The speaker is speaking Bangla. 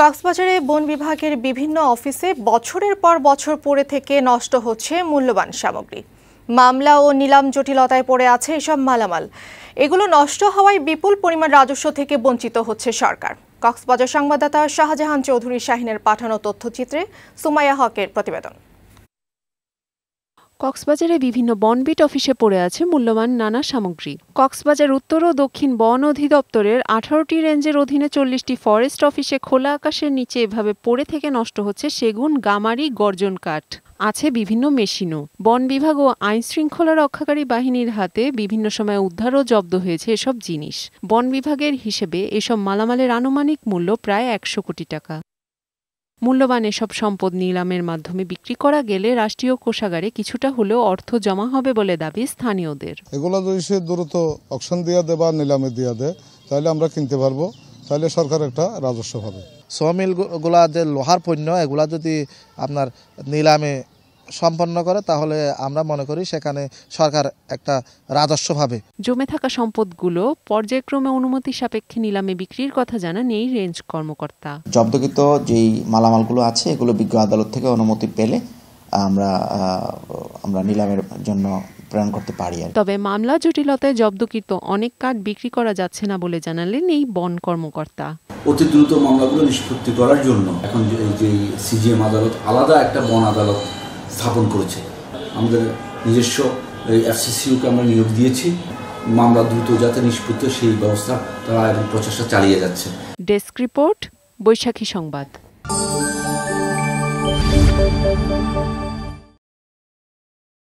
কক্সবাজারে বন বিভাগের বিভিন্ন অফিসে বছরের পর বছর পরে থেকে নষ্ট হচ্ছে মূল্যবান সামগ্রী মামলা ও নিলাম জটিলতায় পড়ে আছে এসব মালামাল এগুলো নষ্ট হওয়ায় বিপুল পরিমাণ রাজস্ব থেকে বঞ্চিত হচ্ছে সরকার কক্সবাজার সংবাদদাতা শাহজাহান চৌধুরী শাহিনের পাঠানো তথ্যচিত্রে সুমাইয়া হকের প্রতিবেদন কক্সবাজারে বিভিন্ন বনবিট অফিসে পড়ে আছে মূল্যবান নানা সামগ্রী কক্সবাজার উত্তর ও দক্ষিণ বন অধিদপ্তরের আঠারোটি রেঞ্জের অধীনে চল্লিশটি ফরেস্ট অফিসে খোলা আকাশের নিচে এভাবে পড়ে থেকে নষ্ট হচ্ছে সেগুন গামারি গর্জন কাঠ আছে বিভিন্ন মেশিনও বন বিভাগ ও আইন শৃঙ্খলা রক্ষাকারী বাহিনীর হাতে বিভিন্ন সময় উদ্ধার ও জব্দ হয়েছে এসব জিনিস বন বিভাগের হিসেবে এসব মালামালের আনুমানিক মূল্য প্রায় একশো কোটি টাকা মূল্যবান এসব সম্পদ নিলামের মাধ্যমে বিক্রি করা গেলে রাষ্ট্রীয় কোষাগারে কিছুটা হলেও অর্থ জমা হবে বলে দাবি স্থানীয়দের এগুলো যদি সে দ্রুত অকশন দিয়ে দেয় বা নিলামে দিয়ে দেয় তাহলে আমরা কিনতে পারবো তাহলে সরকার একটা রাজস্ব হবে সমিলগুলা যে লোহার পণ্য এগুলা যদি আপনার নিলামে সম্পন্ন করে তাহলে আমরা মনে করি সেখানে সরকার একটা রাজস্বভাবে জমে থাকা সম্পদগুলো পর্যায়ক্রমে অনুমতি সাপেক্ষে নিলামে বিক্রির কথা জানান এই রেঞ্জ কর্মকর্তা জব্দকৃত যেই মালামালগুলো আছে এগুলো বিজ্ঞ আদালত থেকে অনুমতি পেলে আমরা আমরা নিলামের জন্য প্রেরণ করতে পারি তবে মামলা জটিলতায় জব্দকৃত অনেক কাঠ বিক্রি করা যাচ্ছে না বলে জানালেন এই বন কর্মকর্তা অতি দ্রুত মামলাগুলো নিষ্পত্তি করার জন্য এখন যে সিজিএম আদালত আলাদা একটা বন আদালত স্থাপন করেছে আমাদের নিজস্ব এফসিসিউকে আমরা নিয়োগ দিয়েছি মামলা দ্রুত যাতে নিষ্পত্তি সেই ব্যবস্থা তারা এবং প্রচেষ্টা চালিয়ে যাচ্ছে ডেস্ক রিপোর্ট বৈশাখী সংবাদ